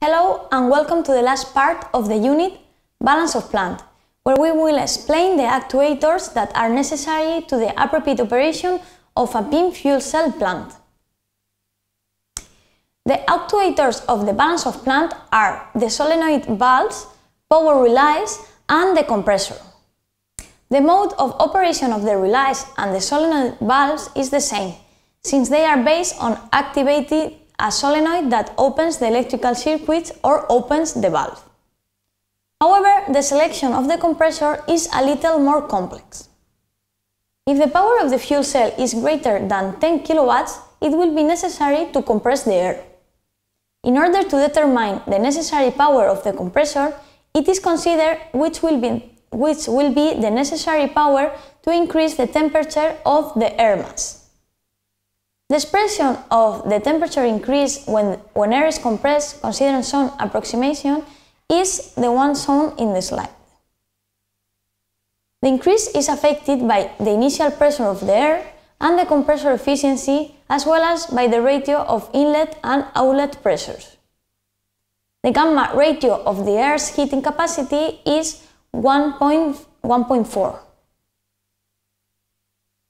Hello and welcome to the last part of the unit, Balance of Plant, where we will explain the actuators that are necessary to the appropriate operation of a beam fuel cell plant. The actuators of the balance of plant are the solenoid valves, power relays and the compressor. The mode of operation of the relays and the solenoid valves is the same, since they are based on activated a solenoid that opens the electrical circuit or opens the valve. However, the selection of the compressor is a little more complex. If the power of the fuel cell is greater than 10 kW, it will be necessary to compress the air. In order to determine the necessary power of the compressor, it is considered which will be, which will be the necessary power to increase the temperature of the air mass. The expression of the temperature increase when, when air is compressed, considering some approximation, is the one shown in the slide. The increase is affected by the initial pressure of the air and the compressor efficiency, as well as by the ratio of inlet and outlet pressures. The gamma ratio of the air's heating capacity is 1.4.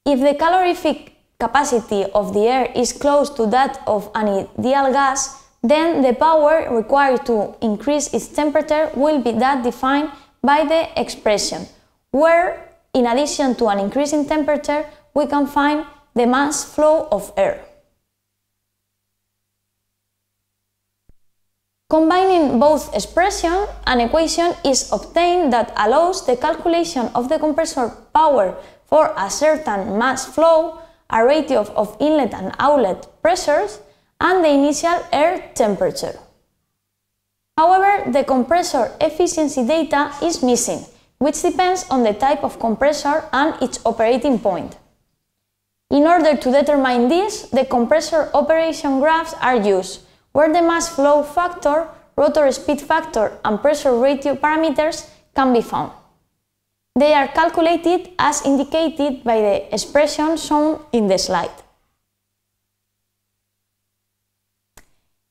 If the calorific capacity of the air is close to that of an ideal gas, then the power required to increase its temperature will be that defined by the expression, where, in addition to an increase in temperature, we can find the mass flow of air. Combining both expression an equation is obtained that allows the calculation of the compressor power for a certain mass flow a ratio of inlet and outlet pressures, and the initial air temperature. However, the compressor efficiency data is missing, which depends on the type of compressor and its operating point. In order to determine this, the compressor operation graphs are used, where the mass flow factor, rotor speed factor and pressure ratio parameters can be found. They are calculated as indicated by the expression shown in the slide.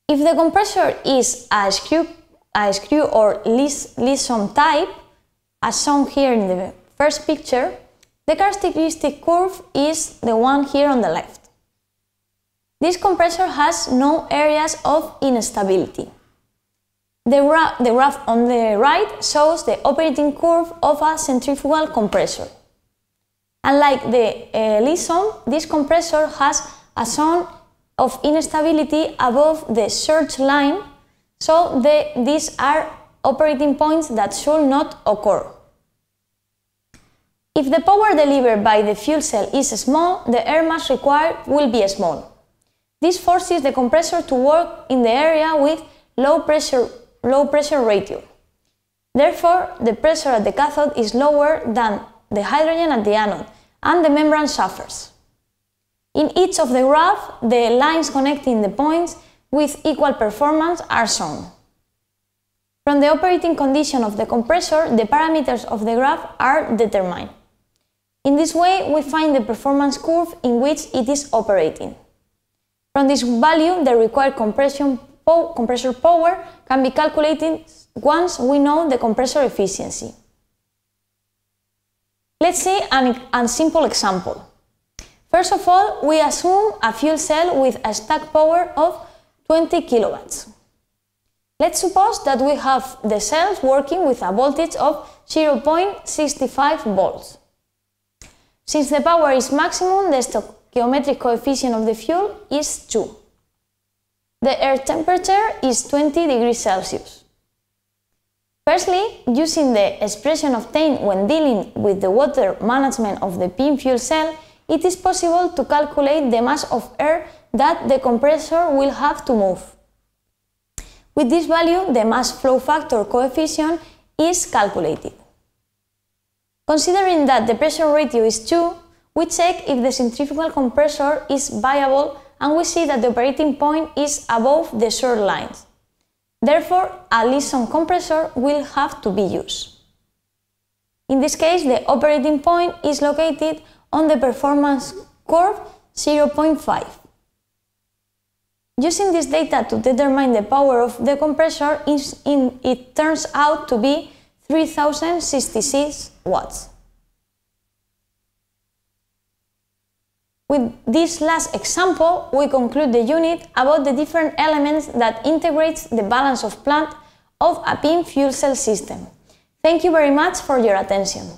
If the compressor is a screw, a screw or lissom type, as shown here in the first picture, the characteristic curve is the one here on the left. This compressor has no areas of instability. The graph, the graph on the right shows the operating curve of a centrifugal compressor. Unlike the uh, this compressor has a zone of instability above the surge line, so the, these are operating points that should not occur. If the power delivered by the fuel cell is small, the air mass required will be small. This forces the compressor to work in the area with low pressure low pressure ratio. Therefore, the pressure at the cathode is lower than the hydrogen at the anode, and the membrane suffers. In each of the graph, the lines connecting the points with equal performance are shown. From the operating condition of the compressor, the parameters of the graph are determined. In this way, we find the performance curve in which it is operating. From this value, the required compression po compressor power can be calculated once we know the compressor efficiency. Let's see an, a simple example. First of all, we assume a fuel cell with a stack power of 20 kilowatts. Let's suppose that we have the cells working with a voltage of 0.65 volts. Since the power is maximum, the stoichiometric coefficient of the fuel is 2. The air temperature is 20 degrees Celsius. Firstly, using the expression obtained when dealing with the water management of the pin fuel cell, it is possible to calculate the mass of air that the compressor will have to move. With this value, the mass flow factor coefficient is calculated. Considering that the pressure ratio is 2, we check if the centrifugal compressor is viable and we see that the operating point is above the short lines. Therefore, a Lisson compressor will have to be used. In this case, the operating point is located on the performance curve 0.5. Using this data to determine the power of the compressor, in, it turns out to be 3066 watts. With this last example, we conclude the unit about the different elements that integrates the balance of plant of a PIM fuel cell system. Thank you very much for your attention.